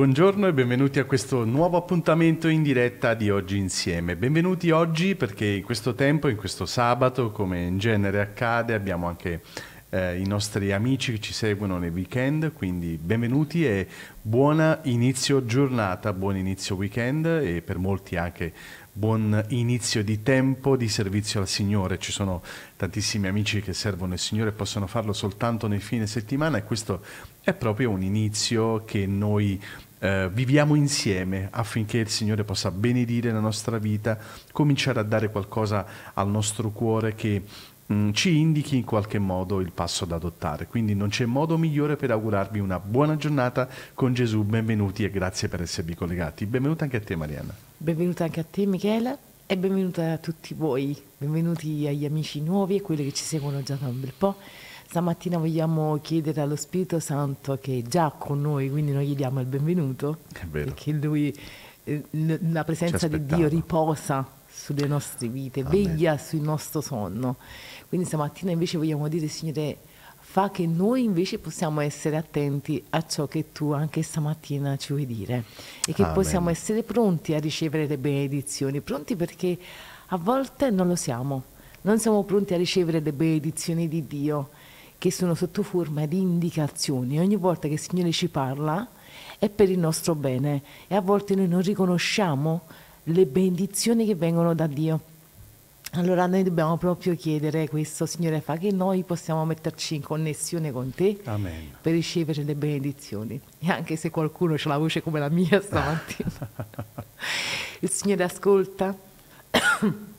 Buongiorno e benvenuti a questo nuovo appuntamento in diretta di Oggi Insieme. Benvenuti oggi perché in questo tempo, in questo sabato, come in genere accade, abbiamo anche eh, i nostri amici che ci seguono nei weekend, quindi benvenuti e buona inizio giornata, buon inizio weekend e per molti anche buon inizio di tempo di servizio al Signore. Ci sono tantissimi amici che servono il Signore e possono farlo soltanto nel fine settimana e questo è proprio un inizio che noi eh, viviamo insieme affinché il Signore possa benedire la nostra vita, cominciare a dare qualcosa al nostro cuore che mh, mm, ci indichi in qualche modo il passo da adottare. Quindi non c'è modo migliore per augurarvi una buona giornata con Gesù. Benvenuti e grazie per esservi collegati. Benvenuta anche a te Mariana. Benvenuta anche a te Michela e benvenuta a tutti voi. Benvenuti agli amici nuovi e quelli che ci seguono già da un bel po'. Stamattina vogliamo chiedere allo Spirito Santo che è già con noi, quindi noi gli diamo il benvenuto, perché lui, eh, la presenza di Dio riposa sulle nostre vite, Amen. veglia sul nostro sonno. Quindi stamattina invece vogliamo dire, Signore, fa che noi invece possiamo essere attenti a ciò che tu anche stamattina ci vuoi dire e che Amen. possiamo essere pronti a ricevere le benedizioni, pronti perché a volte non lo siamo, non siamo pronti a ricevere le benedizioni di Dio che sono sotto forma di indicazioni. Ogni volta che il Signore ci parla è per il nostro bene e a volte noi non riconosciamo le benedizioni che vengono da Dio. Allora noi dobbiamo proprio chiedere questo, Signore, fa che noi possiamo metterci in connessione con te Amen. per ricevere le benedizioni. E anche se qualcuno ha la voce come la mia stamattina, il Signore ascolta.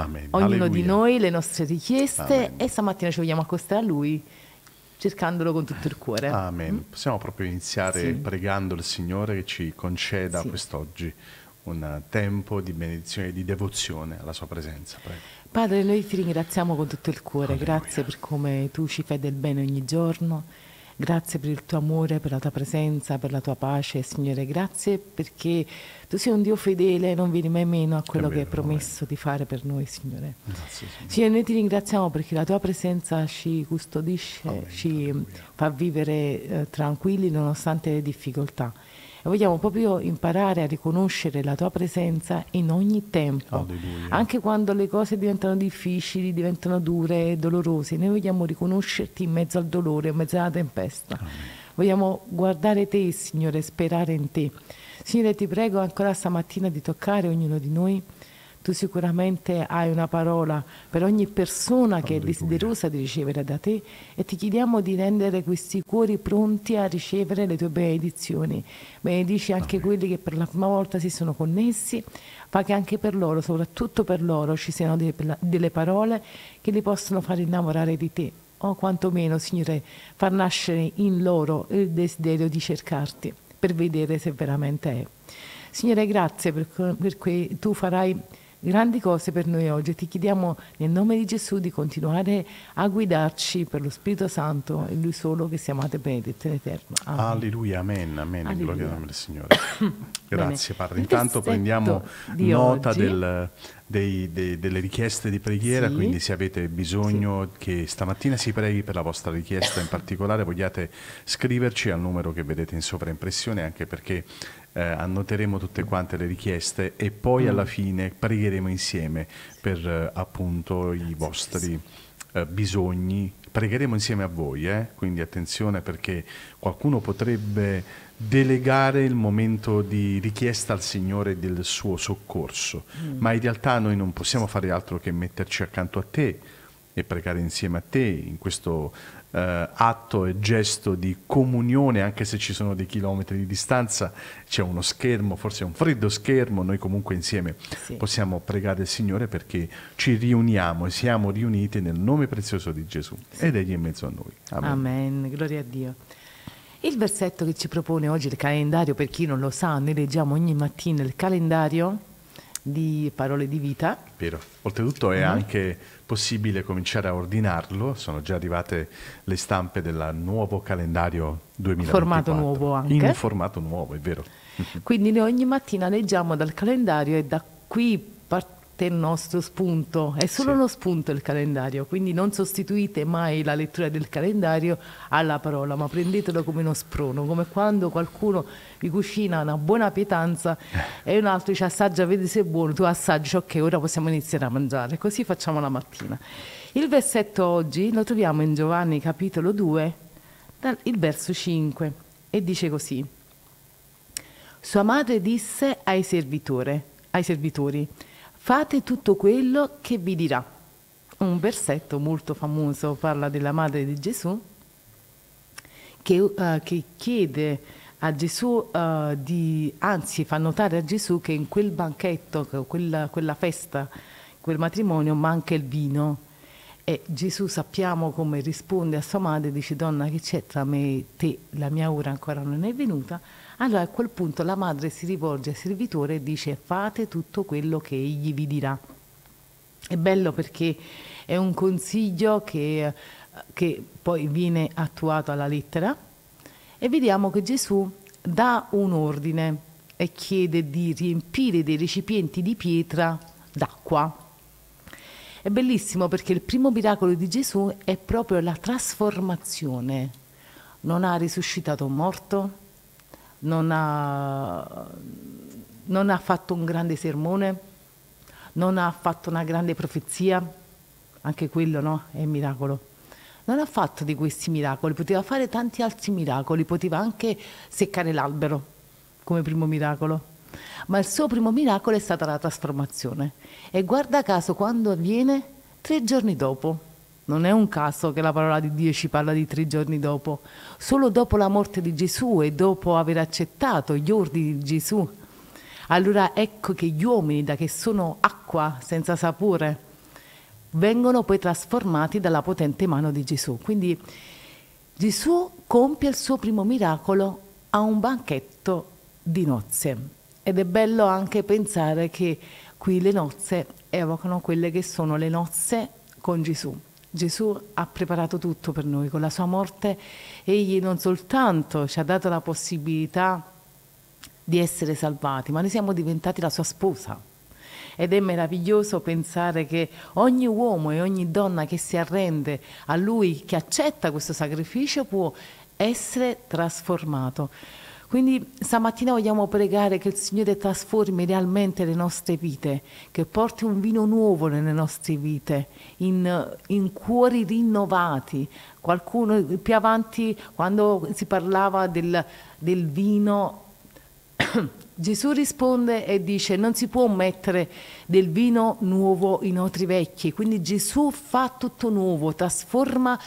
Amen. Ognuno Alleluia. di noi, le nostre richieste Amen. e stamattina ci vogliamo accostare a Lui cercandolo con tutto il cuore. Amen. Mm? Possiamo proprio iniziare sì. pregando il Signore che ci conceda sì. quest'oggi un tempo di benedizione e di devozione alla sua presenza. Prego. Padre, noi ti ringraziamo con tutto il cuore, Alleluia. grazie per come tu ci fai del bene ogni giorno Grazie per il tuo amore, per la tua presenza, per la tua pace, Signore. Grazie perché tu sei un Dio fedele, e non vieni mai meno a quello che hai promesso di fare per noi, Signore. Grazie, Signore. Signore, noi ti ringraziamo perché la tua presenza ci custodisce, Amen. ci Amen. fa vivere eh, tranquilli nonostante le difficoltà vogliamo proprio imparare a riconoscere la tua presenza in ogni tempo, Alleluia. anche quando le cose diventano difficili, diventano dure, dolorose, noi vogliamo riconoscerti in mezzo al dolore, in mezzo alla tempesta. Amen. Vogliamo guardare te, Signore, e sperare in te. Signore, ti prego ancora stamattina di toccare ognuno di noi tu sicuramente hai una parola per ogni persona che è desiderosa di ricevere da te e ti chiediamo di rendere questi cuori pronti a ricevere le tue benedizioni. Benedici anche Amen. quelli che per la prima volta si sono connessi, fa che anche per loro, soprattutto per loro, ci siano delle parole che li possono far innamorare di te o quantomeno, Signore, far nascere in loro il desiderio di cercarti per vedere se veramente è. Signore, grazie perché per tu farai grandi cose per noi oggi. Ti chiediamo nel nome di Gesù di continuare a guidarci per lo Spirito Santo e Lui solo che siamo e benedette in eterno. Amen. Alleluia, amen, amen, Alleluia. gloria al nome del Signore. Grazie Padre. Intanto prendiamo nota del, dei, dei, delle richieste di preghiera, sì. quindi se avete bisogno sì. che stamattina si preghi per la vostra richiesta in particolare, vogliate scriverci al numero che vedete in sovraimpressione, anche perché eh, annoteremo tutte quante le richieste e poi mm. alla fine pregheremo insieme per eh, appunto i vostri eh, bisogni. Pregheremo insieme a voi, eh, quindi attenzione perché qualcuno potrebbe delegare il momento di richiesta al Signore del suo soccorso, mm. ma in realtà noi non possiamo fare altro che metterci accanto a te e pregare insieme a te in questo eh, atto e gesto di comunione, anche se ci sono dei chilometri di distanza, c'è uno schermo, forse un freddo schermo, noi comunque insieme sì. possiamo pregare il Signore perché ci riuniamo e siamo riuniti nel nome prezioso di Gesù sì. ed egli in mezzo a noi. Amen. Amen, gloria a Dio. Il versetto che ci propone oggi il calendario, per chi non lo sa, noi leggiamo ogni mattina il calendario di Parole di Vita. Vero. Oltretutto è mm anche possibile cominciare a ordinarlo, sono già arrivate le stampe del nuovo calendario 2024. Formato nuovo anche. In formato nuovo, è vero. Quindi noi ogni mattina leggiamo dal calendario e da qui partiamo del nostro spunto, è solo sì. uno spunto il calendario, quindi non sostituite mai la lettura del calendario alla parola, ma prendetelo come uno sprono, come quando qualcuno vi cucina una buona pietanza e un altro dice assaggia, vedi se è buono, tu assaggi, ok, ora possiamo iniziare a mangiare, così facciamo la mattina. Il versetto oggi lo troviamo in Giovanni capitolo 2, il verso 5, e dice così. Sua madre disse ai, servitore, ai servitori, Fate tutto quello che vi dirà. Un versetto molto famoso parla della madre di Gesù che, uh, che chiede a Gesù uh, di, anzi fa notare a Gesù che in quel banchetto, quella, quella festa, quel matrimonio manca il vino. E Gesù sappiamo come risponde a sua madre, dice donna che c'è tra me e te, la mia ora ancora non è venuta, allora a quel punto la madre si rivolge al servitore e dice fate tutto quello che egli vi dirà. È bello perché è un consiglio che, che poi viene attuato alla lettera e vediamo che Gesù dà un ordine e chiede di riempire dei recipienti di pietra d'acqua. È bellissimo perché il primo miracolo di Gesù è proprio la trasformazione. Non ha risuscitato un morto, non ha, non ha fatto un grande sermone, non ha fatto una grande profezia, anche quello no? è un miracolo. Non ha fatto di questi miracoli, poteva fare tanti altri miracoli, poteva anche seccare l'albero come primo miracolo. Ma il suo primo miracolo è stata la trasformazione. E guarda caso, quando avviene? Tre giorni dopo non è un caso che la parola di Dio ci parla di tre giorni dopo, solo dopo la morte di Gesù e dopo aver accettato gli ordini di Gesù. Allora ecco che gli uomini, da che sono acqua senza sapore, vengono poi trasformati dalla potente mano di Gesù. Quindi Gesù compie il suo primo miracolo a un banchetto di nozze. Ed è bello anche pensare che qui le nozze evocano quelle che sono le nozze con Gesù Gesù ha preparato tutto per noi, con la sua morte egli non soltanto ci ha dato la possibilità di essere salvati, ma noi siamo diventati la sua sposa. Ed è meraviglioso pensare che ogni uomo e ogni donna che si arrende a lui, che accetta questo sacrificio, può essere trasformato. Quindi stamattina vogliamo pregare che il Signore trasformi realmente le nostre vite, che porti un vino nuovo nelle nostre vite, in, in cuori rinnovati. Qualcuno più avanti, quando si parlava del, del vino, Gesù risponde e dice non si può mettere del vino nuovo in otri vecchi, quindi Gesù fa tutto nuovo, trasforma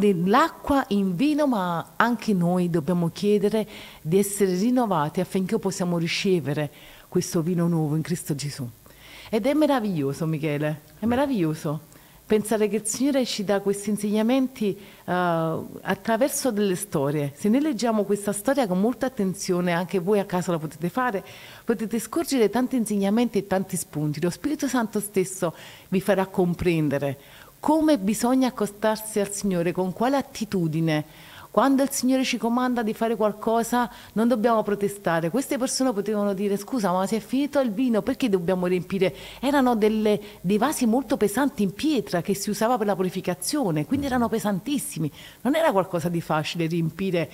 dell'acqua in vino, ma anche noi dobbiamo chiedere di essere rinnovati affinché possiamo ricevere questo vino nuovo in Cristo Gesù. Ed è meraviglioso, Michele, è meraviglioso pensare che il Signore ci dà questi insegnamenti uh, attraverso delle storie. Se noi leggiamo questa storia con molta attenzione, anche voi a casa la potete fare, potete scorgere tanti insegnamenti e tanti spunti. Lo Spirito Santo stesso vi farà comprendere come bisogna accostarsi al Signore, con quale attitudine. Quando il Signore ci comanda di fare qualcosa non dobbiamo protestare. Queste persone potevano dire scusa ma si è finito il vino, perché dobbiamo riempire? Erano delle, dei vasi molto pesanti in pietra che si usava per la purificazione, quindi erano pesantissimi. Non era qualcosa di facile riempire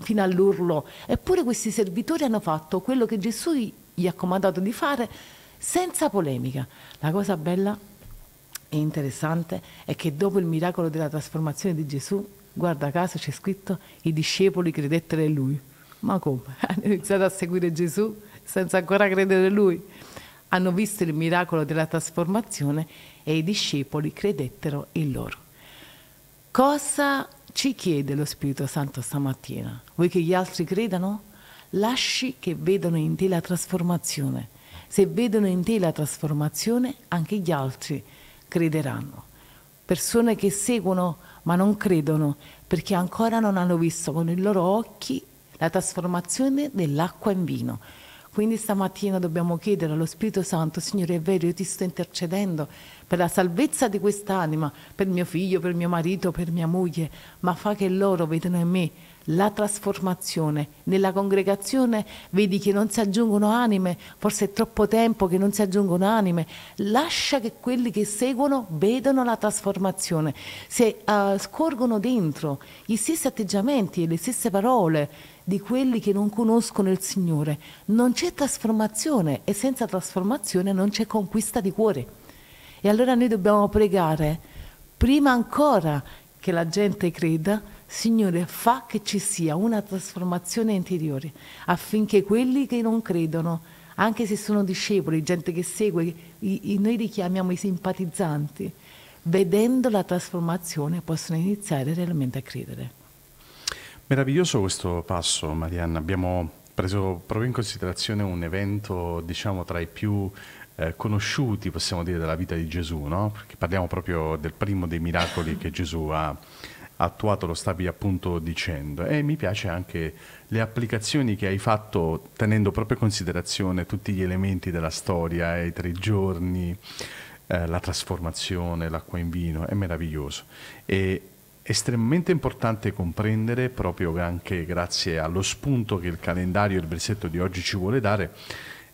fino all'urlo. Eppure questi servitori hanno fatto quello che Gesù gli ha comandato di fare senza polemica. La cosa bella e interessante è che dopo il miracolo della trasformazione di Gesù, guarda caso c'è scritto, i discepoli credettero in lui. Ma come? Hanno iniziato a seguire Gesù senza ancora credere in lui. Hanno visto il miracolo della trasformazione e i discepoli credettero in loro. Cosa ci chiede lo Spirito Santo stamattina? Vuoi che gli altri credano? Lasci che vedano in te la trasformazione. Se vedono in te la trasformazione, anche gli altri credono crederanno. Persone che seguono ma non credono perché ancora non hanno visto con i loro occhi la trasformazione dell'acqua in vino. Quindi stamattina dobbiamo chiedere allo Spirito Santo, Signore, è vero, io ti sto intercedendo per la salvezza di quest'anima, per mio figlio, per mio marito, per mia moglie, ma fa che loro vedano in me la trasformazione. Nella congregazione vedi che non si aggiungono anime, forse è troppo tempo che non si aggiungono anime. Lascia che quelli che seguono vedano la trasformazione. Se uh, scorgono dentro gli stessi atteggiamenti e le stesse parole di quelli che non conoscono il Signore, non c'è trasformazione e senza trasformazione non c'è conquista di cuore. E allora noi dobbiamo pregare prima ancora che la gente creda Signore, fa che ci sia una trasformazione interiore affinché quelli che non credono, anche se sono discepoli, gente che segue, i, i, noi li chiamiamo i simpatizzanti, vedendo la trasformazione possono iniziare realmente a credere. Meraviglioso questo passo, Marianna. Abbiamo preso proprio in considerazione un evento, diciamo, tra i più eh, conosciuti, possiamo dire, della vita di Gesù, no? Perché parliamo proprio del primo dei miracoli che Gesù ha attuato lo stavi appunto dicendo e mi piace anche le applicazioni che hai fatto tenendo proprio in considerazione tutti gli elementi della storia, i tre giorni, eh, la trasformazione, l'acqua in vino, è meraviglioso. E estremamente importante comprendere, proprio anche grazie allo spunto che il calendario e il versetto di oggi ci vuole dare,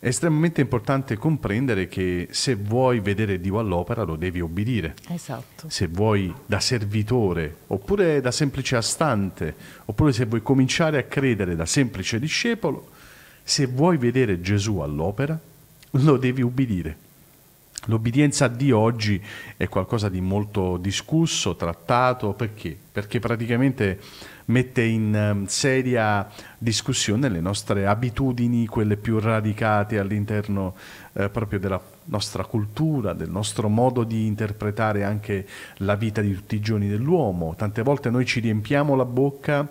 è estremamente importante comprendere che se vuoi vedere Dio all'opera lo devi obbedire. Esatto. Se vuoi da servitore, oppure da semplice astante, oppure se vuoi cominciare a credere da semplice discepolo, se vuoi vedere Gesù all'opera, lo devi ubbidire. L'obbedienza a Dio oggi è qualcosa di molto discusso, trattato, perché? Perché praticamente mette in ehm, seria discussione le nostre abitudini, quelle più radicate all'interno eh, proprio della nostra cultura, del nostro modo di interpretare anche la vita di tutti i giorni dell'uomo. Tante volte noi ci riempiamo la bocca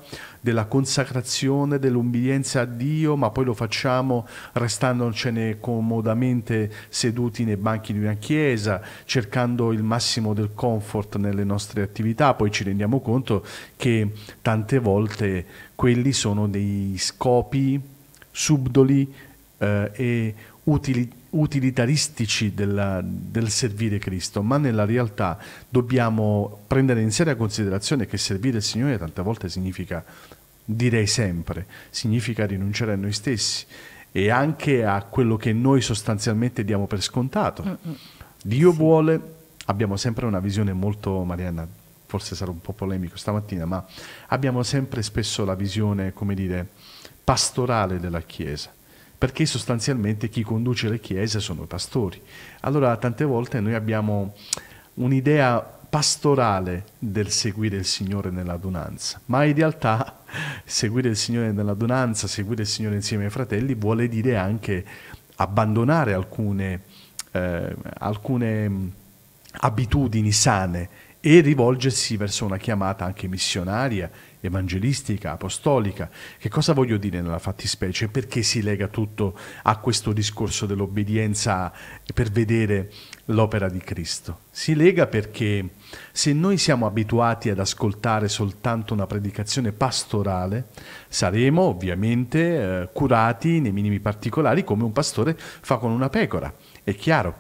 della consacrazione, dell'ubbidienza a Dio, ma poi lo facciamo restandocene comodamente seduti nei banchi di una chiesa, cercando il massimo del comfort nelle nostre attività, poi ci rendiamo conto che tante volte quelli sono dei scopi subdoli eh, e utili, utilitaristici della, del servire Cristo, ma nella realtà dobbiamo prendere in seria considerazione che servire il Signore tante volte significa direi sempre, significa rinunciare a noi stessi e anche a quello che noi sostanzialmente diamo per scontato. Dio sì. vuole, abbiamo sempre una visione molto, Marianna, forse sarò un po' polemico stamattina, ma abbiamo sempre spesso la visione, come dire, pastorale della Chiesa perché sostanzialmente chi conduce le chiese sono i pastori. Allora tante volte noi abbiamo un'idea pastorale del seguire il Signore nell'adunanza, ma in realtà seguire il Signore nell'adunanza, seguire il Signore insieme ai fratelli vuole dire anche abbandonare alcune, eh, alcune mm, abitudini sane e rivolgersi verso una chiamata anche missionaria evangelistica, apostolica. Che cosa voglio dire nella fattispecie? Perché si lega tutto a questo discorso dell'obbedienza per vedere l'opera di Cristo? Si lega perché se noi siamo abituati ad ascoltare soltanto una predicazione pastorale, saremo ovviamente eh, curati nei minimi particolari come un pastore fa con una pecora, è chiaro.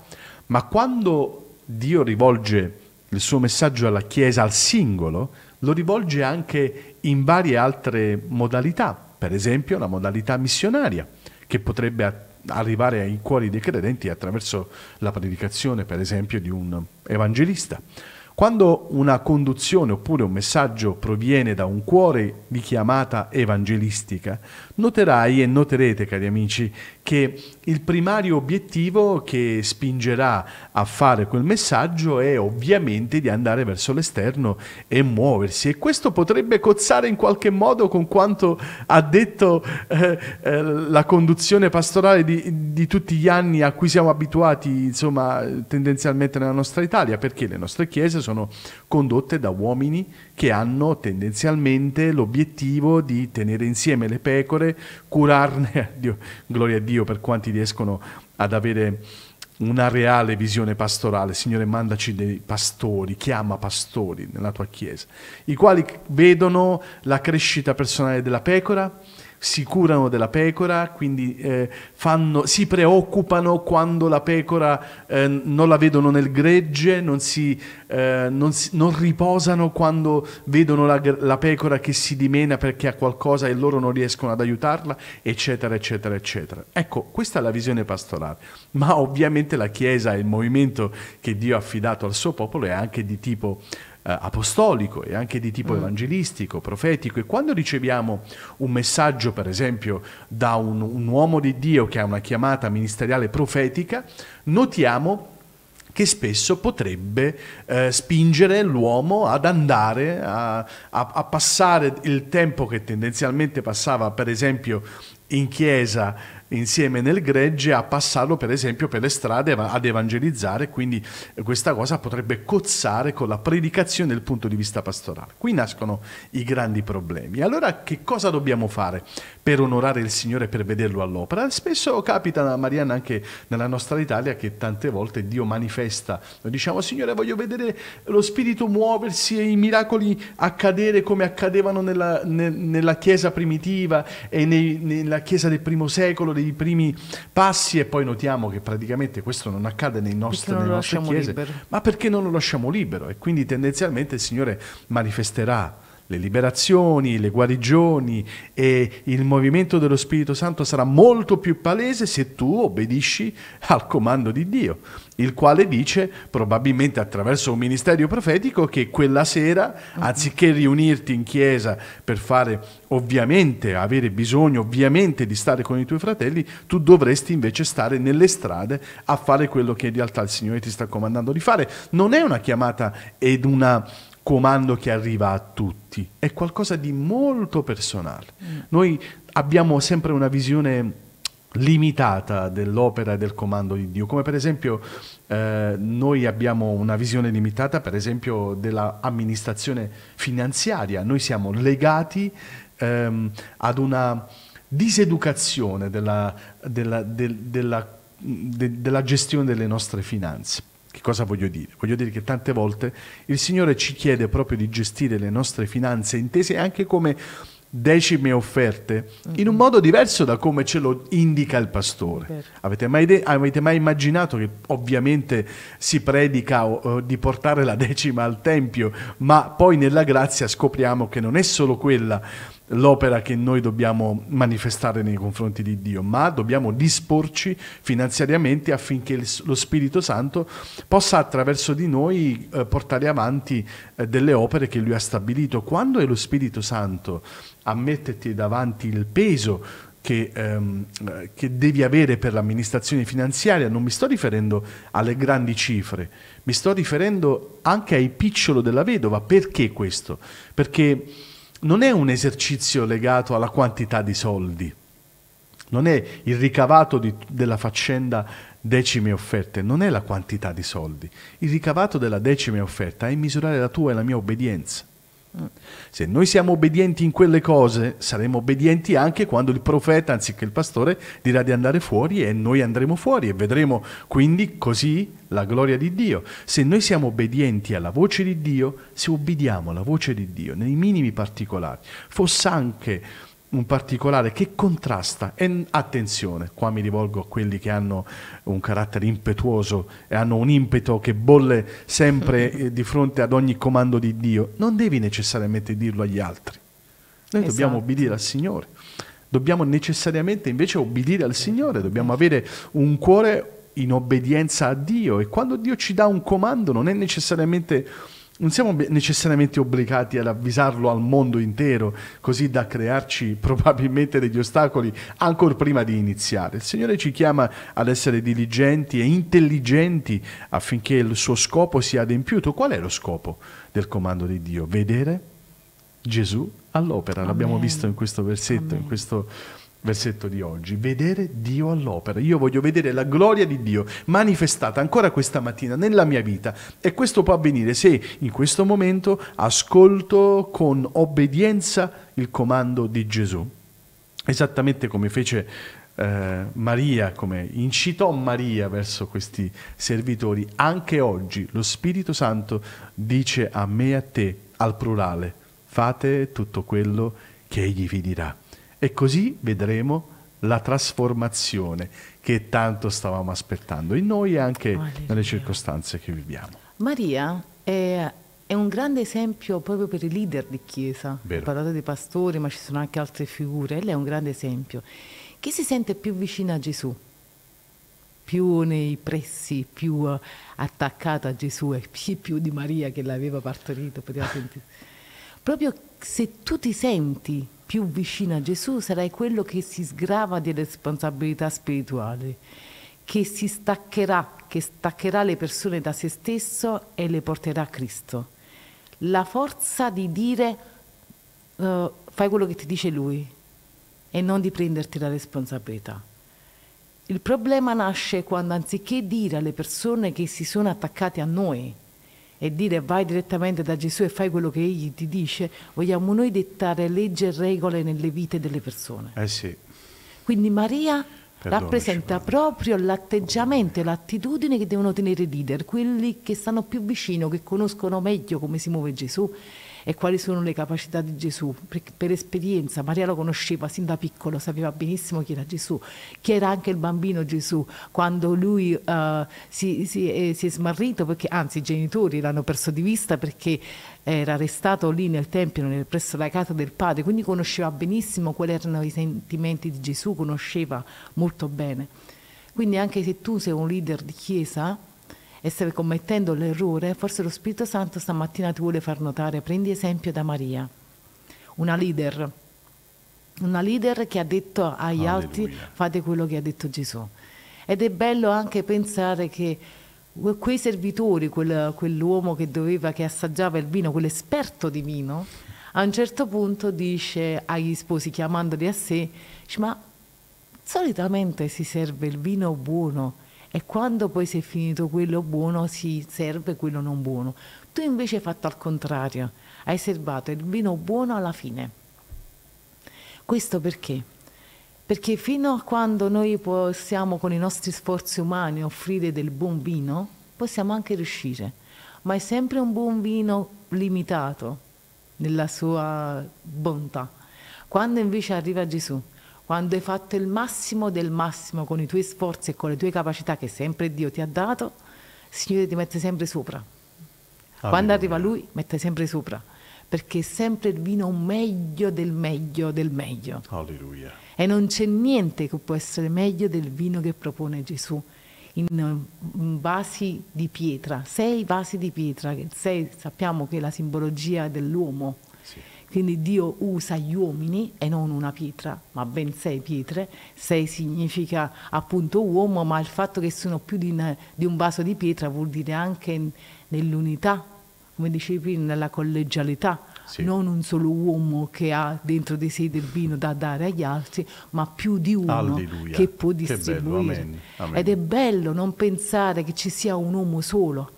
Ma quando Dio rivolge il suo messaggio alla Chiesa, al singolo, lo rivolge anche in varie altre modalità, per esempio la modalità missionaria, che potrebbe arrivare ai cuori dei credenti attraverso la predicazione, per esempio, di un evangelista quando una conduzione oppure un messaggio proviene da un cuore di chiamata evangelistica, noterai e noterete, cari amici, che il primario obiettivo che spingerà a fare quel messaggio è ovviamente di andare verso l'esterno e muoversi. E questo potrebbe cozzare in qualche modo con quanto ha detto eh, eh, la conduzione pastorale di, di, tutti gli anni a cui siamo abituati, insomma, tendenzialmente nella nostra Italia, perché le nostre chiese sono condotte da uomini che hanno tendenzialmente l'obiettivo di tenere insieme le pecore, curarne, Dio, gloria a Dio per quanti riescono ad avere una reale visione pastorale. Signore, mandaci dei pastori, chiama pastori nella tua Chiesa, i quali vedono la crescita personale della pecora, si curano della pecora, quindi eh, fanno, si preoccupano quando la pecora eh, non la vedono nel gregge, non, si, eh, non, si, non riposano quando vedono la, la, pecora che si dimena perché ha qualcosa e loro non riescono ad aiutarla, eccetera, eccetera, eccetera. Ecco, questa è la visione pastorale, ma ovviamente la Chiesa e il movimento che Dio ha affidato al suo popolo è anche di tipo eh, apostolico e anche di tipo mm. evangelistico, profetico. E quando riceviamo un messaggio, per esempio, da un, un uomo di Dio che ha una chiamata ministeriale profetica, notiamo che spesso potrebbe eh, spingere l'uomo ad andare a, a, a, passare il tempo che tendenzialmente passava, per esempio, in chiesa insieme nel gregge a passarlo per esempio per le strade ad evangelizzare, quindi eh, questa cosa potrebbe cozzare con la predicazione dal punto di vista pastorale. Qui nascono i grandi problemi. Allora che cosa dobbiamo fare per onorare il Signore, per vederlo all'opera? Spesso capita, Marianna, anche nella nostra Italia che tante volte Dio manifesta, noi diciamo Signore voglio vedere lo Spirito muoversi e i miracoli accadere come accadevano nella, nella Chiesa primitiva e nei, nella Chiesa del primo secolo dei primi passi e poi notiamo che praticamente questo non accade nei nostri, nelle nostre chiese, libero. ma perché non lo lasciamo libero e quindi tendenzialmente il Signore manifesterà le liberazioni, le guarigioni e il movimento dello Spirito Santo sarà molto più palese se tu obbedisci al comando di Dio, il quale dice probabilmente attraverso un ministerio profetico che quella sera, mhm. anziché riunirti in chiesa per fare ovviamente, avere bisogno ovviamente di stare con i tuoi fratelli, tu dovresti invece stare nelle strade a fare quello che in realtà il Signore ti sta comandando di fare. Non è una chiamata ed una comando che arriva a tutti, è qualcosa di molto personale. Noi abbiamo sempre una visione limitata dell'opera e del comando di Dio, come per esempio eh, noi abbiamo una visione limitata per esempio dell'amministrazione finanziaria, noi siamo legati ehm, ad una diseducazione della, della, de, della, de, della gestione delle nostre finanze. Che cosa voglio dire? Voglio dire che tante volte il Signore ci chiede proprio di gestire le nostre finanze intese anche come decime offerte in un mm-hmm. modo diverso da come ce lo indica il pastore. Avete mai, de- avete mai immaginato che ovviamente si predica o, o di portare la decima al tempio, ma poi nella grazia scopriamo che non è solo quella l'opera che noi dobbiamo manifestare nei confronti di Dio, ma dobbiamo disporci finanziariamente affinché lo Spirito Santo possa attraverso di noi eh, portare avanti eh, delle opere che lui ha stabilito. Quando è lo Spirito Santo a metterti davanti il peso che, ehm, eh, che, devi avere per l'amministrazione finanziaria, non mi sto riferendo alle grandi cifre, mi sto riferendo anche ai picciolo della vedova. Perché questo? Perché non è un esercizio legato alla quantità di soldi, non è il ricavato di, della faccenda decime offerte, non è la quantità di soldi. Il ricavato della decima offerta è misurare la tua e la mia obbedienza. Se noi siamo obbedienti in quelle cose, saremo obbedienti anche quando il profeta, anziché il pastore, dirà di andare fuori e noi andremo fuori e vedremo quindi così la gloria di Dio. Se noi siamo obbedienti alla voce di Dio, se obbediamo alla voce di Dio nei minimi particolari, fosse anche un particolare che contrasta e attenzione, qua mi rivolgo a quelli che hanno un carattere impetuoso e hanno un impeto che bolle sempre eh, di fronte ad ogni comando di Dio, non devi necessariamente dirlo agli altri. Noi esatto. dobbiamo obbedire al Signore. Dobbiamo necessariamente invece obbedire al Signore, dobbiamo avere un cuore in obbedienza a Dio e quando Dio ci dà un comando non è necessariamente non siamo necessariamente obbligati ad avvisarlo al mondo intero, così da crearci probabilmente degli ostacoli ancora prima di iniziare. Il Signore ci chiama ad essere diligenti e intelligenti affinché il suo scopo sia adempiuto. Qual è lo scopo del comando di Dio? Vedere Gesù all'opera, Amen. l'abbiamo visto in questo versetto, Amen. in questo versetto di oggi, vedere Dio all'opera. Io voglio vedere la gloria di Dio manifestata ancora questa mattina nella mia vita e questo può avvenire se in questo momento ascolto con obbedienza il comando di Gesù. Esattamente come fece eh, Maria, come incitò Maria verso questi servitori, anche oggi lo Spirito Santo dice a me e a te, al plurale, fate tutto quello che egli vi dirà. E così vedremo la trasformazione che tanto stavamo aspettando in noi e anche Alleluia. nelle circostanze che viviamo. Maria è, è, un grande esempio proprio per i leader di chiesa. Vero. Parlate dei pastori, ma ci sono anche altre figure. Lei è un grande esempio. Chi si sente più vicino a Gesù? più nei pressi, più attaccata a Gesù e più, di Maria che l'aveva partorito, Proprio se tu ti senti più vicino a Gesù, sarai quello che si sgrava di responsabilità spirituale, che si staccherà, che staccherà le persone da se stesso e le porterà a Cristo. La forza di dire uh, fai quello che ti dice Lui e non di prenderti la responsabilità. Il problema nasce quando anziché dire alle persone che si sono attaccate a noi, e dire vai direttamente da Gesù e fai quello che egli ti dice, vogliamo noi dettare leggi e regole nelle vite delle persone. Eh sì. Quindi Maria Perdonaci, rappresenta Maria. proprio l'atteggiamento e l'attitudine che devono tenere i leader, quelli che stanno più vicino, che conoscono meglio come si muove Gesù e quali sono le capacità di Gesù. Per, per esperienza Maria lo conosceva sin da piccolo, sapeva benissimo chi era Gesù, chi era anche il bambino Gesù, quando lui uh, si, si, eh, si, è smarrito, perché anzi i genitori l'hanno perso di vista perché era restato lì nel Tempio, nel, presso la casa del padre, quindi conosceva benissimo quali erano i sentimenti di Gesù, conosceva molto bene. Quindi anche se tu sei un leader di chiesa, e stai commettendo l'errore, forse lo Spirito Santo stamattina ti vuole far notare, prendi esempio da Maria, una leader, una leader che ha detto agli Alleluia. altri fate quello che ha detto Gesù. Ed è bello anche pensare che quei servitori, quel, quell'uomo che doveva, che assaggiava il vino, quell'esperto di vino, a un certo punto dice agli sposi, chiamandoli a sé, ma solitamente si serve il vino buono e quando poi si è finito quello buono si serve quello non buono. Tu invece hai fatto al contrario, hai serbato il vino buono alla fine. Questo perché? Perché fino a quando noi possiamo con i nostri sforzi umani offrire del buon vino, possiamo anche riuscire, ma è sempre un buon vino limitato nella sua bontà. Quando invece arriva Gesù, quando hai fatto il massimo del massimo con i tuoi sforzi e con le tue capacità che sempre Dio ti ha dato, il Signore ti mette sempre sopra. Alleluia. Quando arriva Lui, mette sempre sopra, perché è sempre il vino meglio del meglio del meglio. Alleluia. E non c'è niente che può essere meglio del vino che propone Gesù in vasi di pietra, sei vasi di pietra, sei, sappiamo che è la simbologia dell'uomo, quindi Dio usa gli uomini e non una pietra, ma ben sei pietre. Sei significa appunto uomo, ma il fatto che sono più di, di un vaso di pietra vuol dire anche nell'unità, come dicevi, prima, nella collegialità. Sì. non un solo uomo che ha dentro di sé del vino da dare agli altri, ma più di uno Alleluia. Eh. che può distribuire. Che bello, amen, amen. Ed è bello non pensare che ci sia un uomo solo,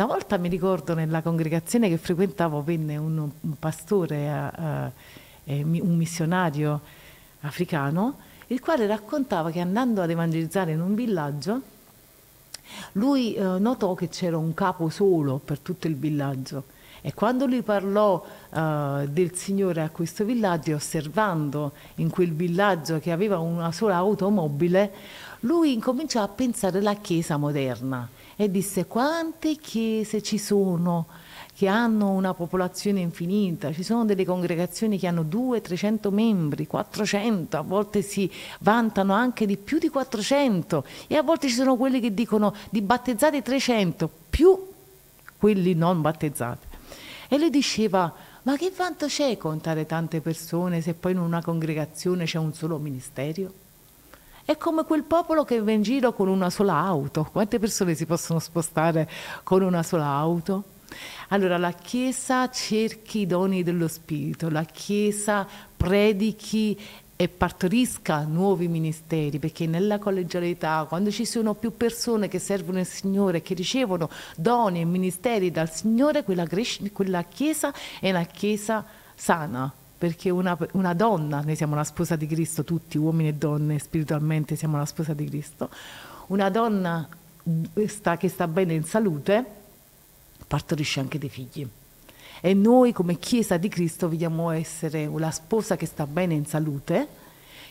una volta mi ricordo nella congregazione che frequentavo venne un, un pastore, uh, uh, un missionario africano, il quale raccontava che andando ad evangelizzare in un villaggio, lui uh, notò che c'era un capo solo per tutto il villaggio. E quando lui parlò uh, del Signore a questo villaggio, osservando in quel villaggio che aveva una sola automobile, lui incominciò a pensare alla Chiesa moderna e disse quante chiese ci sono che hanno una popolazione infinita, ci sono delle congregazioni che hanno 200, 300 membri, 400, a volte si vantano anche di più di 400 e a volte ci sono quelli che dicono di battezzare 300 più quelli non battezzati. E lui diceva, ma che vanto c'è contare tante persone se poi in una congregazione c'è un solo ministerio? È come quel popolo che va in giro con una sola auto. Quante persone si possono spostare con una sola auto? Allora la Chiesa cerchi i doni dello Spirito, la Chiesa predichi e partorisca nuovi ministeri, perché nella collegialità, quando ci sono più persone che servono il Signore, che ricevono doni e ministeri dal Signore, quella, quella Chiesa è una Chiesa sana perché una, una, donna, noi siamo la sposa di Cristo, tutti uomini e donne spiritualmente siamo la sposa di Cristo, una donna mm, sta, che sta bene in salute partorisce anche dei figli. E noi come Chiesa di Cristo vogliamo essere la sposa che sta bene in salute,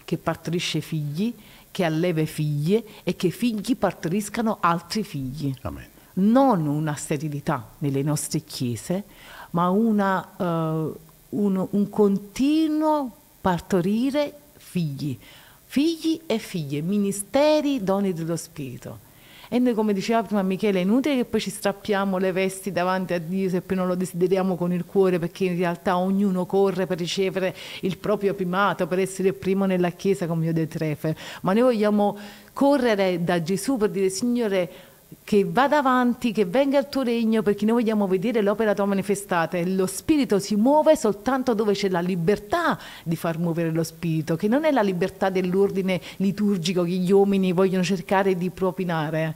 che partorisce figli, che alleve figli e che figli partoriscano altri figli. Amen. Non una sterilità nelle nostre chiese, ma una... Uh, uno, un continuo partorire figli, figli e figlie, ministeri, doni dello Spirito. E noi, come diceva prima Michele, è inutile che poi ci strappiamo le vesti davanti a Dio se poi non lo desideriamo con il cuore, perché in realtà ognuno corre per ricevere il proprio primato, per essere primo nella Chiesa, come io De Trefer. Ma noi vogliamo correre da Gesù per dire, Signore, che vada avanti, che venga il tuo regno, perché noi vogliamo vedere l'opera tua manifestata e lo spirito si muove soltanto dove c'è la libertà di far muovere lo spirito, che non è la libertà dell'ordine liturgico che gli uomini vogliono cercare di propinare,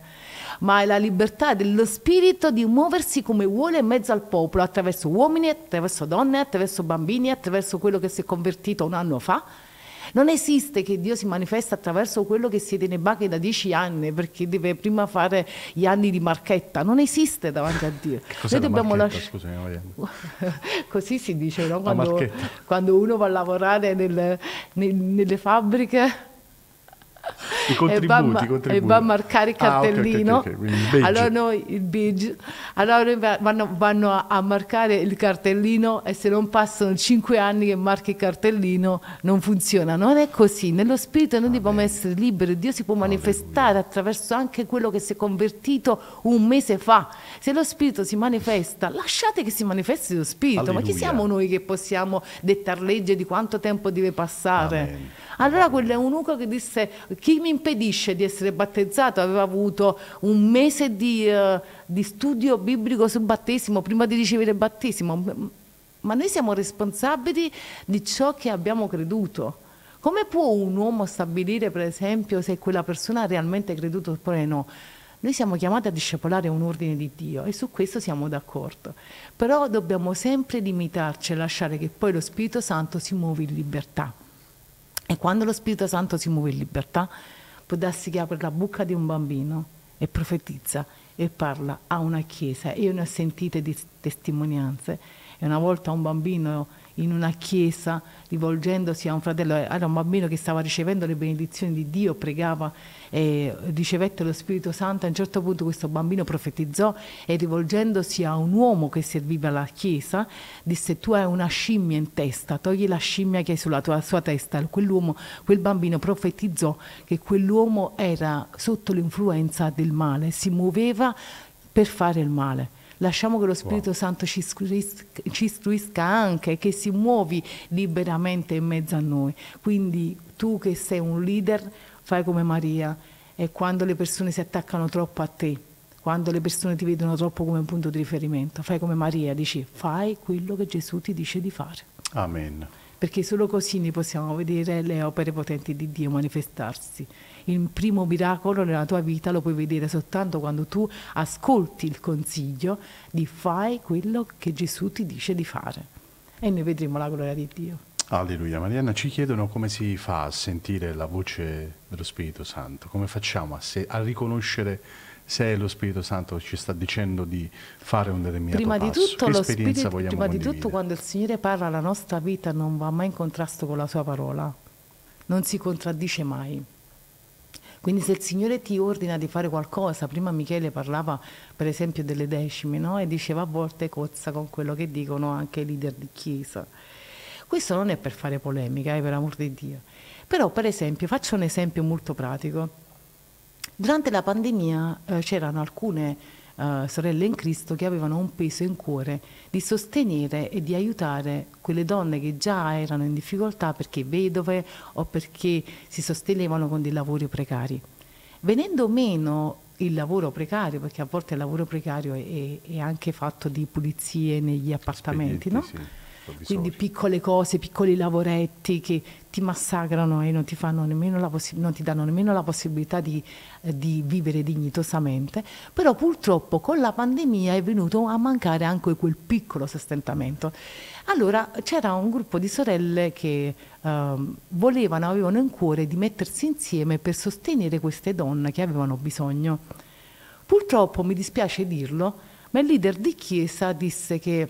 ma è la libertà dello spirito di muoversi come vuole in mezzo al popolo, attraverso uomini, attraverso donne, attraverso bambini, attraverso quello che si è convertito un anno fa non esiste che Dio si manifesta attraverso quello che siete nei bacchi da dieci anni perché deve prima fare gli anni di marchetta. Non esiste davanti a Dio. Noi dobbiamo lasciare. Così si dice no? quando, quando, uno va a lavorare nel, nel, nelle fabbriche i contributi, e va, ma- contributi. E va a marcare il cartellino. Ah, okay, okay, okay, allora noi il badge, allora vanno, vanno, a marcare il cartellino e se non passano cinque anni che marchi il cartellino non funziona. Non è così. Nello spirito noi ah, dobbiamo essere liberi. Dio si può ah, manifestare ah, attraverso anche quello che si è convertito un mese fa. Se lo spirito si manifesta, lasciate che si manifesti lo spirito. Alleluia. Ma chi siamo noi che possiamo dettare legge di quanto tempo deve passare? Amen. Allora quell'eunuco che disse chi mi impedisce di essere battezzato aveva avuto un mese di, uh, di studio biblico sul battesimo prima di ricevere il battesimo. Ma noi siamo responsabili di ciò che abbiamo creduto. Come può un uomo stabilire, per esempio, se quella persona ha realmente creduto oppure no? Noi siamo chiamati a discepolare un ordine di Dio e su questo siamo d'accordo, però dobbiamo sempre limitarci e lasciare che poi lo Spirito Santo si muova in libertà. E quando lo Spirito Santo si muove in libertà, può darsi che apre la bocca di un bambino e profetizza e parla a una chiesa. Io ne ho sentite di, testimonianze. E una volta un bambino in una chiesa, rivolgendosi a un fratello, era un bambino che stava ricevendo le benedizioni di Dio, pregava e ricevette lo Spirito Santo. A un certo punto questo bambino profetizzò e rivolgendosi a un uomo che serviva alla chiesa, disse tu hai una scimmia in testa, togli la scimmia che hai sulla tua sua testa. Quell'uomo, quel bambino profetizzò che quell'uomo era sotto l'influenza del male, si muoveva per fare il male lasciamo che lo Spirito wow. Santo ci istruisca, ci istruisca anche, che si muovi liberamente in mezzo a noi. Quindi tu che sei un leader, fai come Maria e quando le persone si attaccano troppo a te, quando le persone ti vedono troppo come un punto di riferimento, fai come Maria, dici fai quello che Gesù ti dice di fare. Amen. Perché solo così noi possiamo vedere le opere potenti di Dio manifestarsi il primo miracolo nella tua vita lo puoi vedere soltanto quando tu ascolti il consiglio di fai quello che Gesù ti dice di fare. E noi vedremo la gloria di Dio. Alleluia. Marianna, ci chiedono come si fa a sentire la voce dello Spirito Santo, come facciamo a, se- a riconoscere se è lo Spirito Santo che ci sta dicendo di fare un determinato prima passo. Di tutto, che esperienza Spirito, vogliamo Prima di tutto quando il Signore parla la nostra vita non va mai in contrasto con la sua parola, non si contraddice mai. Quindi se il Signore ti ordina di fare qualcosa, prima Michele parlava per esempio delle decime no? e diceva a volte cozza con quello che dicono anche i leader di chiesa. Questo non è per fare polemica, eh, per amor di Dio. Però per esempio, faccio un esempio molto pratico. Durante la pandemia eh, c'erano alcune uh, sorelle in Cristo che avevano un peso in cuore di sostenere e di aiutare quelle donne che già erano in difficoltà perché vedove o perché si sostenevano con dei lavori precari. Venendo meno il lavoro precario, perché a volte il lavoro precario è, è anche fatto di pulizie negli appartamenti, no? Sì. Certo, Quindi piccole cose, piccoli lavoretti che ti massacrano e non ti, possi- non ti danno nemmeno la possibilità di, eh, di, vivere dignitosamente, però purtroppo con la pandemia è venuto a mancare anche quel piccolo sostentamento. Allora c'era un gruppo di sorelle che eh, volevano, avevano in cuore di mettersi insieme per sostenere queste donne che avevano bisogno. Purtroppo, mi dispiace dirlo, ma il leader di Chiesa disse che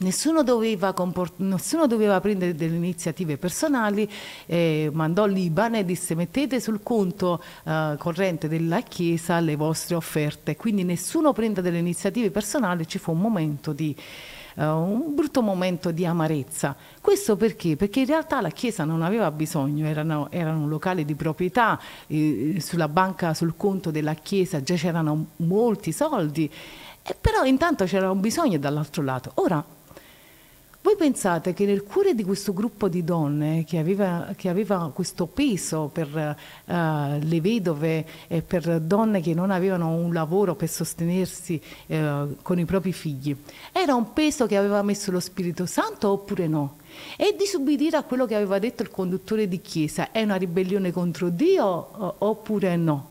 Nessuno doveva, comport- nessuno doveva, prendere delle iniziative personali, eh, mandò l'Iban e disse mettete sul conto eh, corrente della Chiesa le vostre offerte, quindi nessuno prende delle iniziative personali, ci fu un momento di... Uh, un brutto momento di amarezza. Questo perché? Perché in realtà la Chiesa non aveva bisogno, erano, erano un locale di proprietà, eh, sulla banca, sul conto della Chiesa già c'erano molti soldi, eh, però intanto c'era un bisogno dall'altro lato. Ora voi pensate che nel cuore di questo gruppo di donne che aveva, che aveva questo peso per uh, le vedove e per donne che non avevano un lavoro per sostenersi uh, con i propri figli, era un peso che aveva messo lo Spirito Santo oppure no? E disubbidire a quello che aveva detto il conduttore di chiesa è una ribellione contro Dio uh, oppure no?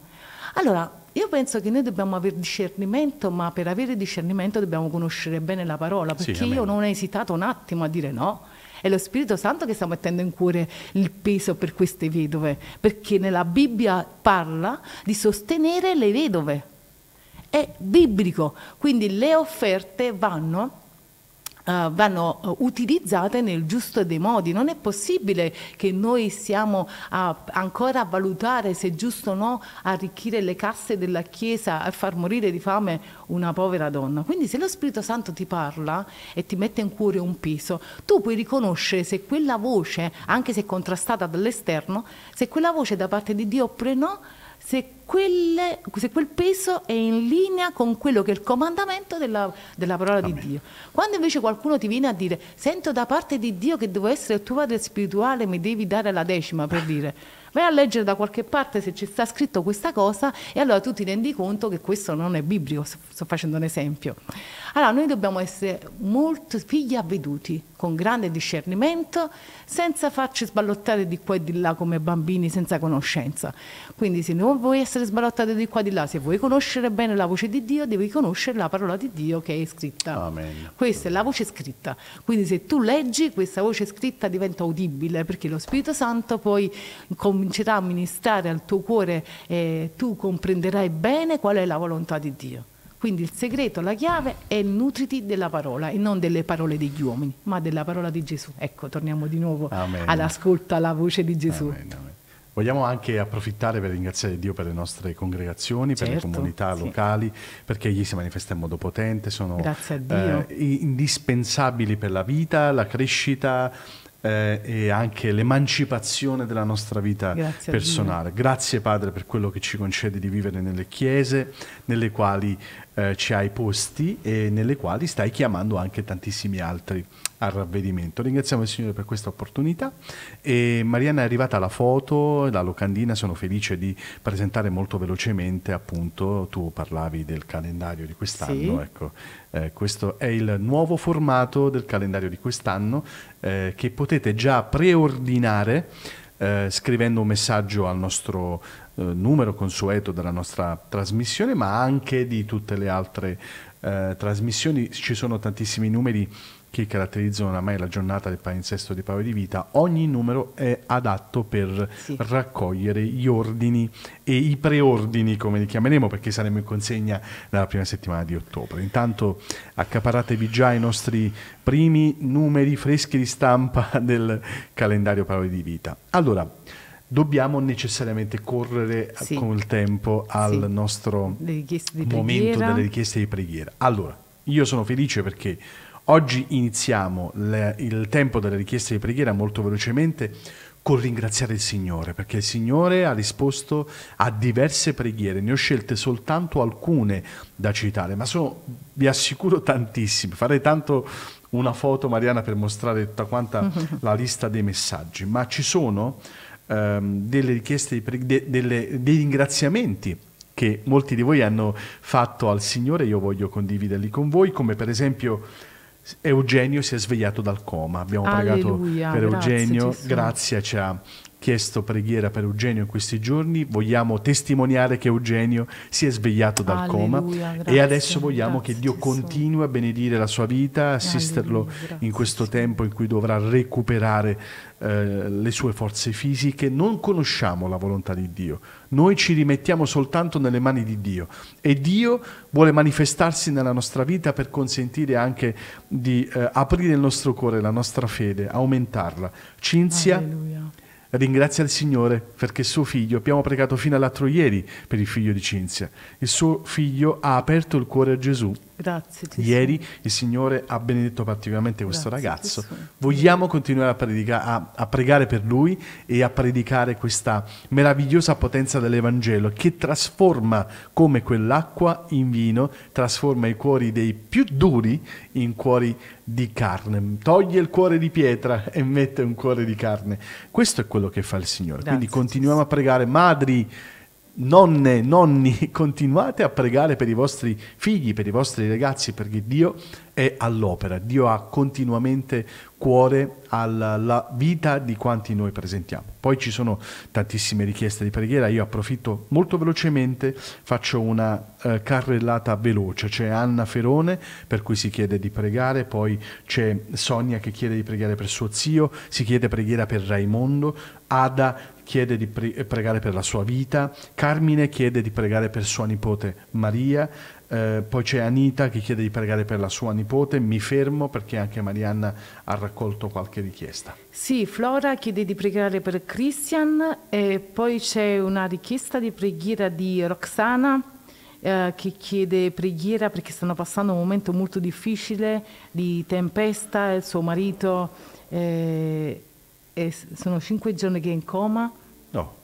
Allora, io penso che noi dobbiamo avere discernimento, ma per avere discernimento dobbiamo conoscere bene la parola, perché sì, io non ho esitato un attimo a dire no. È lo Spirito Santo che sta mettendo in cuore il peso per queste vedove, perché nella Bibbia parla di sostenere le vedove. È biblico, quindi le offerte vanno uh, vanno eh, utilizzate nel giusto dei modi. Non è possibile che noi siamo a, ancora a valutare se è giusto o no arricchire le casse della Chiesa e far morire di fame una povera donna. Quindi se lo Spirito Santo ti parla e ti mette in cuore un peso, tu puoi riconoscere se quella voce, anche se contrastata dall'esterno, se quella voce da parte di Dio oppure no se, quelle, se quel peso è in linea con quello che è il comandamento della, della parola Amen. di Dio. Quando invece qualcuno ti viene a dire sento da parte di Dio che devo essere il tuo padre spirituale, mi devi dare la decima per dire vai a leggere da qualche parte se ci sta scritto questa cosa e allora tu ti rendi conto che questo non è biblico, sto facendo un esempio. Allora noi dobbiamo essere molto figli avveduti, con grande discernimento, senza farci sballottare di qua e di là come bambini senza conoscenza. Quindi se non vuoi essere sballottato di qua e di là, se vuoi conoscere bene la voce di Dio, devi conoscere la parola di Dio che è scritta. Amen. Questa è la voce scritta. Quindi se tu leggi, questa voce scritta diventa udibile, perché lo Spirito Santo poi comincerà a ministrare al tuo cuore e eh, tu comprenderai bene qual è la volontà di Dio. Quindi il segreto, la chiave è nutriti della parola e non delle parole degli uomini, ma della parola di Gesù. Ecco, torniamo di nuovo amen. all'ascolto alla voce di Gesù. Amen, amen. Vogliamo anche approfittare per ringraziare Dio per le nostre congregazioni, certo, per le certo, comunità sì. locali, perché egli si manifesta in modo potente, sono eh, indispensabili per la vita, la crescita, eh, e anche l'emancipazione della nostra vita Grazie personale. Grazie Padre per quello che ci concede di vivere nelle chiese nelle quali eh, ci hai posti e nelle quali stai chiamando anche tantissimi altri al ravvedimento. Ringraziamo il Signore per questa opportunità e Mariana è arrivata la foto, la locandina, sono felice di presentare molto velocemente, appunto, tu parlavi del calendario di quest'anno, sì. ecco, eh, questo è il nuovo formato del calendario di quest'anno eh, che potete già preordinare eh, scrivendo un messaggio al nostro eh, numero consueto della nostra trasmissione, ma anche di tutte le altre eh, trasmissioni. Ci sono tantissimi numeri che caratterizzano oramai la giornata del palinsesto di parole di vita, ogni numero è adatto per sì. raccogliere gli ordini e i preordini, come li chiameremo, perché saremo in consegna nella prima settimana di ottobre. Intanto accaparatevi già i nostri primi numeri freschi di stampa del calendario parole di vita. Allora, dobbiamo necessariamente correre sì. con il tempo al sì. nostro momento preghiera. delle richieste di preghiera. Allora, io sono felice perché oggi iniziamo le, il tempo delle richieste di preghiera molto velocemente col ringraziare il Signore, perché il Signore ha risposto a diverse preghiere, ne ho scelte soltanto alcune da citare, ma sono, vi assicuro, tantissime. Farei tanto una foto, Mariana, per mostrare tutta quanta la lista dei messaggi, ma ci sono ehm, delle richieste, pre- de- delle, dei ringraziamenti che molti di voi hanno fatto al Signore, io voglio condividerli con voi, come per esempio Eugenio si è svegliato dal coma, abbiamo Alleluia, pregato per Eugenio, grazie, grazie ci ha chiesto preghiera per Eugenio in questi giorni, vogliamo testimoniare che Eugenio si è svegliato dal Alleluia, coma grazie, e adesso vogliamo che Dio continui a benedire la sua vita, assisterlo Alleluia, in questo tempo in cui dovrà recuperare eh, le sue forze fisiche. Non conosciamo la volontà di Dio, noi ci rimettiamo soltanto nelle mani di Dio e Dio vuole manifestarsi nella nostra vita per consentire anche di eh, aprire il nostro cuore, la nostra fede, aumentarla. Cinzia. Alleluia Ringrazia il Signore perché suo figlio, abbiamo pregato fino all'altro ieri per il figlio di Cinzia, il suo figlio ha aperto il cuore a Gesù Grazie. Gesù. Ieri il Signore ha benedetto particolarmente questo Grazie, ragazzo. Gesù. Vogliamo continuare a, predica- a, a, pregare per lui e a predicare questa meravigliosa potenza dell'Evangelo che trasforma come quell'acqua in vino, trasforma i cuori dei più duri in cuori di carne, toglie il cuore di pietra e mette un cuore di carne. Questo è quello che fa il Signore. Grazie, Quindi continuiamo Gesù. a pregare, madri nonne, nonni, continuate a pregare per i vostri figli, per i vostri ragazzi, perché Dio è all'opera, Dio ha continuamente cuore alla vita di quanti noi presentiamo. Poi ci sono tantissime richieste di preghiera, io approfitto molto velocemente, faccio una eh, carrellata veloce, c'è Anna Ferone per cui si chiede di pregare, poi c'è Sonia che chiede di pregare per suo zio, si chiede preghiera per Raimondo, Ada chiede di eh, pregare per la sua vita, Carmine chiede di pregare per sua nipote Maria, eh, poi c'è Anita che chiede di pregare per la sua nipote, mi fermo perché anche Marianna ha raccolto qualche richiesta. Sì, Flora chiede di pregare per Christian e poi c'è una richiesta di preghiera di Roxana eh, che chiede preghiera perché stanno passando un momento molto difficile di tempesta, il suo marito... Eh, e sono cinque giorni che è in coma. No.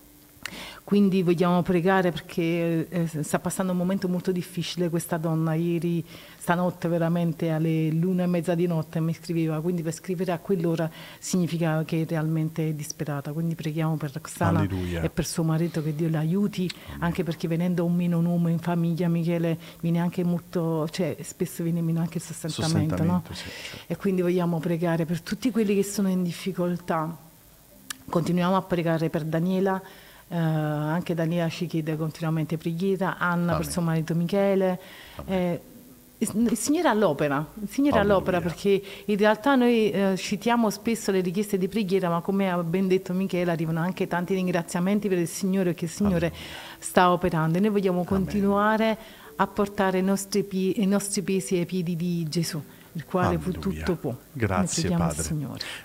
Quindi vogliamo pregare perché eh, sta passando un momento molto difficile questa donna. Ieri stanotte veramente alle l'una e mezza di notte mi scriveva, quindi per scrivere a quell'ora significa che realmente è disperata, quindi preghiamo per Roxana Alleluia. e per suo marito che Dio l'aiuti, anche perché venendo un meno nome in famiglia Michele viene anche molto, cioè spesso viene meno anche il sostentamento, no? sì, certo. e quindi vogliamo pregare per tutti quelli che sono in difficoltà. Continuiamo a pregare per Daniela, Uh, anche Daniela ci chiede continuamente preghiera, Anna Amen. per suo marito Michele. Eh, il Signore all'opera, il Signore all'opera perché in realtà noi eh, citiamo spesso le richieste di preghiera, ma come ha ben detto Michele, arrivano anche tanti ringraziamenti per il Signore che il Signore Alleluia. sta operando e noi vogliamo Amen. continuare a portare i nostri, i nostri pesi ai piedi di Gesù il quale Alleluia. fu tutto può. Grazie Padre.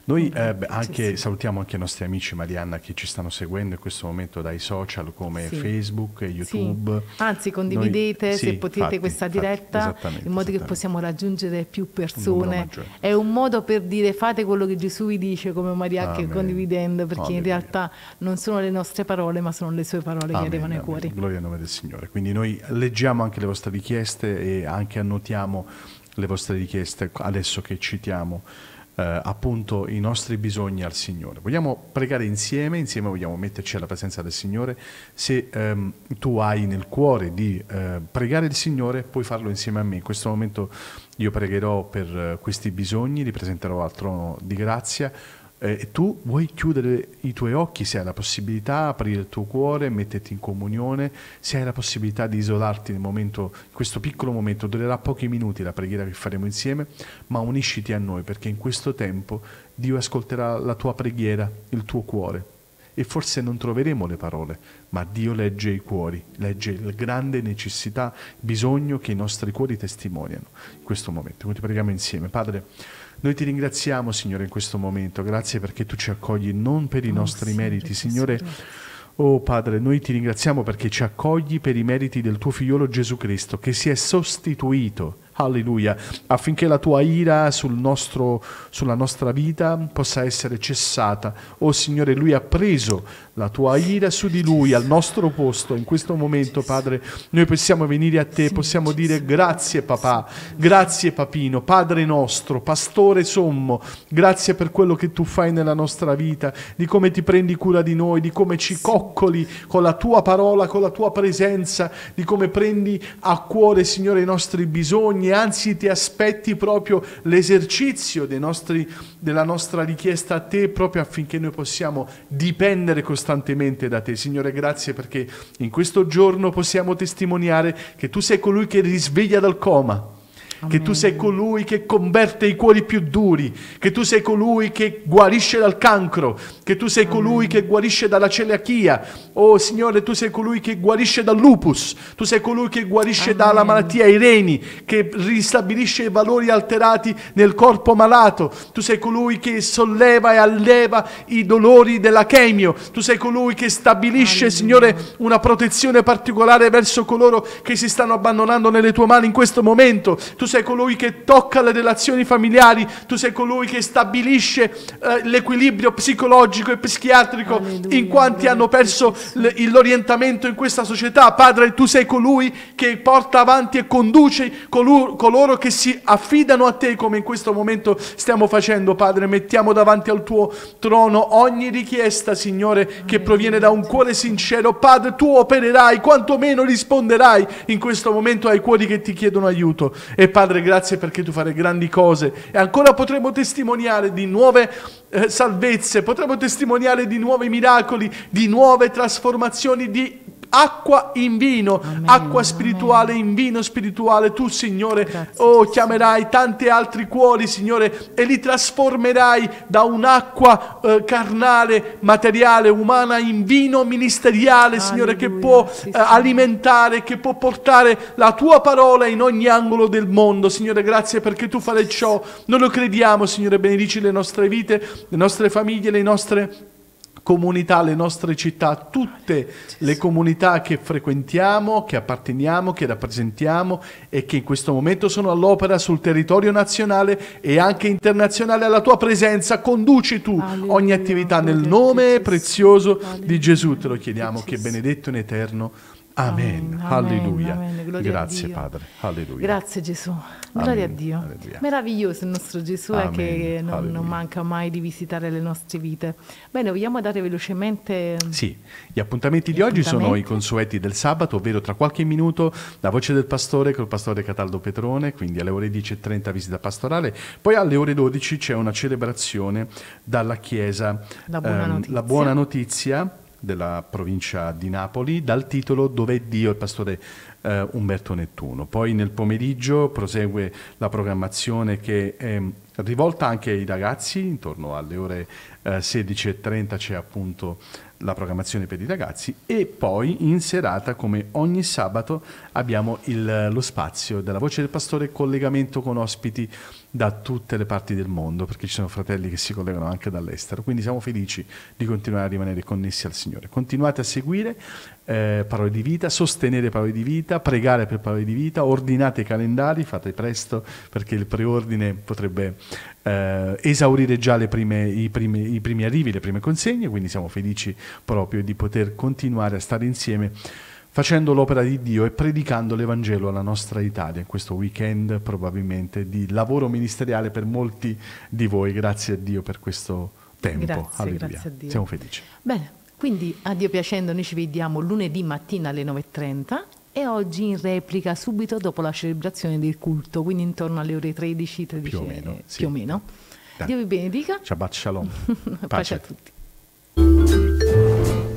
Noi eh, beh, anche, salutiamo anche i nostri amici Marianna che ci stanno seguendo in questo momento dai social come sì. Facebook YouTube. Sì. Anzi condividete Noi, se sì, potete fatti, questa fatti, diretta in modo che possiamo raggiungere più persone. Un È un modo per dire fate quello che Gesù vi dice come Maria Amen. che condividendo perché Alleluia. in realtà non sono le nostre parole ma sono le sue parole Amen. che arrivano ai cuori. Gloria al nome del Signore. Quindi noi leggiamo anche le vostre richieste e anche annotiamo le vostre richieste adesso che citiamo eh, appunto i nostri bisogni al Signore. Vogliamo pregare insieme, insieme vogliamo metterci alla presenza del Signore. Se ehm, tu hai nel cuore di eh, pregare il Signore, puoi farlo insieme a me. In questo momento io pregherò per eh, questi bisogni, li presenterò al trono di grazia eh, e tu vuoi chiudere i tuoi occhi se hai la possibilità, aprire il tuo cuore, metterti in comunione, se hai la possibilità di isolarti nel momento, in questo piccolo momento, durerà pochi minuti la preghiera che faremo insieme, ma unisciti a noi perché in questo tempo Dio ascolterà la tua preghiera, il tuo cuore. E forse non troveremo le parole, ma Dio legge i cuori, legge la grande necessità, bisogno che i nostri cuori testimoniano in questo momento. Quindi preghiamo insieme. Padre, noi ti ringraziamo, Signore, in questo momento. Grazie perché tu ci accogli non per i oh, nostri Signore, meriti, Signore. Oh Padre, noi ti ringraziamo perché ci accogli per i meriti del tuo figliolo Gesù Cristo, che si è sostituito Alleluia, affinché la tua ira sul nostro, sulla nostra vita possa essere cessata. O oh, Signore, Lui ha preso la tua ira su di Lui al nostro posto. In questo momento, Padre, noi possiamo venire a te, possiamo dire grazie papà, grazie papino, Padre nostro, Pastore sommo, grazie per quello che tu fai nella nostra vita, di come ti prendi cura di noi, di come ci coccoli con la tua parola, con la tua presenza, di come prendi a cuore, Signore, i nostri bisogni anzi ti aspetti proprio l'esercizio nostri, della nostra richiesta a te proprio affinché noi possiamo dipendere costantemente da te. Signore, grazie perché in questo giorno possiamo testimoniare che tu sei colui che risveglia dal coma che tu sei colui che converte i cuori più duri, che tu sei colui che guarisce dal cancro, che tu sei Amen. colui che guarisce dalla celiachia. Oh Signore, tu sei colui che guarisce dal lupus, tu sei colui che guarisce Amen. dalla malattia ai reni, che ristabilisce i valori alterati nel corpo malato, tu sei colui che solleva e alleva i dolori della chemio, tu sei colui che stabilisce, Signore, una protezione particolare verso coloro che si stanno abbandonando nelle tue mani in questo momento. Tu sei colui che tocca le relazioni familiari, tu sei colui che stabilisce eh, l'equilibrio psicologico e psichiatrico alleluia, in quanti alleluia, hanno perso l- l'orientamento in questa società. Padre, tu sei colui che porta avanti e conduce colu- coloro che si affidano a te come in questo momento stiamo facendo, Padre. Mettiamo davanti al tuo trono ogni richiesta, Signore, alleluia, che proviene da un cuore sincero. Padre, tu opererai, quantomeno risponderai in questo momento ai cuori che ti chiedono aiuto. E, Padre, Padre, grazie perché tu farai grandi cose e ancora potremo testimoniare di nuove eh, salvezze, potremo testimoniare di nuovi miracoli, di nuove trasformazioni, di acqua in vino, amen, acqua spirituale amen. in vino spirituale. Tu, Signore, Grazie, oh, chiamerai tanti altri cuori, Signore, e li trasformerai da un'acqua eh, carnale, materiale, umana, in vino ministeriale, Alleluia, Signore, che può sì, eh, alimentare, che può portare la tua parola in ogni angolo del mondo. Signore, grazie perché tu farai ciò. Noi lo crediamo, Signore, benedici le nostre vite, le nostre famiglie, le nostre comunità, le nostre città, tutte le comunità che frequentiamo, che apparteniamo, che rappresentiamo e che in questo momento sono all'opera sul territorio nazionale e anche internazionale. Alla tua presenza conduci tu Alleluia, ogni attività nel nome prezioso Alleluia, di Gesù. Te lo chiediamo, che è benedetto in eterno. Amen. Amen Alleluia. Amen, Grazie Padre. Alleluia. Grazie Gesù. Gloria Amen. a Dio. Alleluia. Meraviglioso il nostro Gesù eh, Amen. che non, non, manca mai di visitare le nostre vite. Bene, vogliamo dare velocemente... Mm, sì, gli appuntamenti di appuntamenti. oggi sono i consueti del sabato, ovvero tra qualche minuto la voce del pastore col pastore Cataldo Petrone, quindi alle ore 10.30 visita pastorale, poi alle ore 12 c'è una celebrazione dalla chiesa. La buona, ehm, notizia. La buona notizia della provincia di Napoli dal titolo Dov'è Dio? Il pastore eh, Umberto Nettuno. Poi nel pomeriggio prosegue la programmazione che è ehm, rivolta anche ai ragazzi, intorno alle ore eh, 16.30 c'è appunto la programmazione per i ragazzi e poi in serata come ogni sabato abbiamo il, lo spazio della voce del pastore collegamento con ospiti da tutte le parti del mondo, perché ci sono fratelli che si collegano anche dall'estero. Quindi siamo felici di continuare a rimanere connessi al Signore. Continuate a seguire eh, parole di vita, sostenere parole di vita, pregare per parole di vita, ordinate i calendari, fate presto perché il preordine potrebbe eh, esaurire già prime, i, primi, i primi arrivi, le prime consegne, quindi siamo felici proprio di poter continuare a stare insieme facendo l'opera di Dio e predicando l'Evangelo alla nostra Italia in questo weekend probabilmente di lavoro ministeriale per molti di voi. Grazie a Dio per questo tempo. Grazie, grazie a Dio. Siamo felici. Bene, quindi a Dio piacendo noi ci vediamo lunedì mattina alle 9.30 e oggi in replica subito dopo la celebrazione del culto, quindi intorno alle ore 13, 13 più o meno. Eh, più sì. o meno. Dio vi benedica. Ciao, shalom. Pace. Pace a tutti.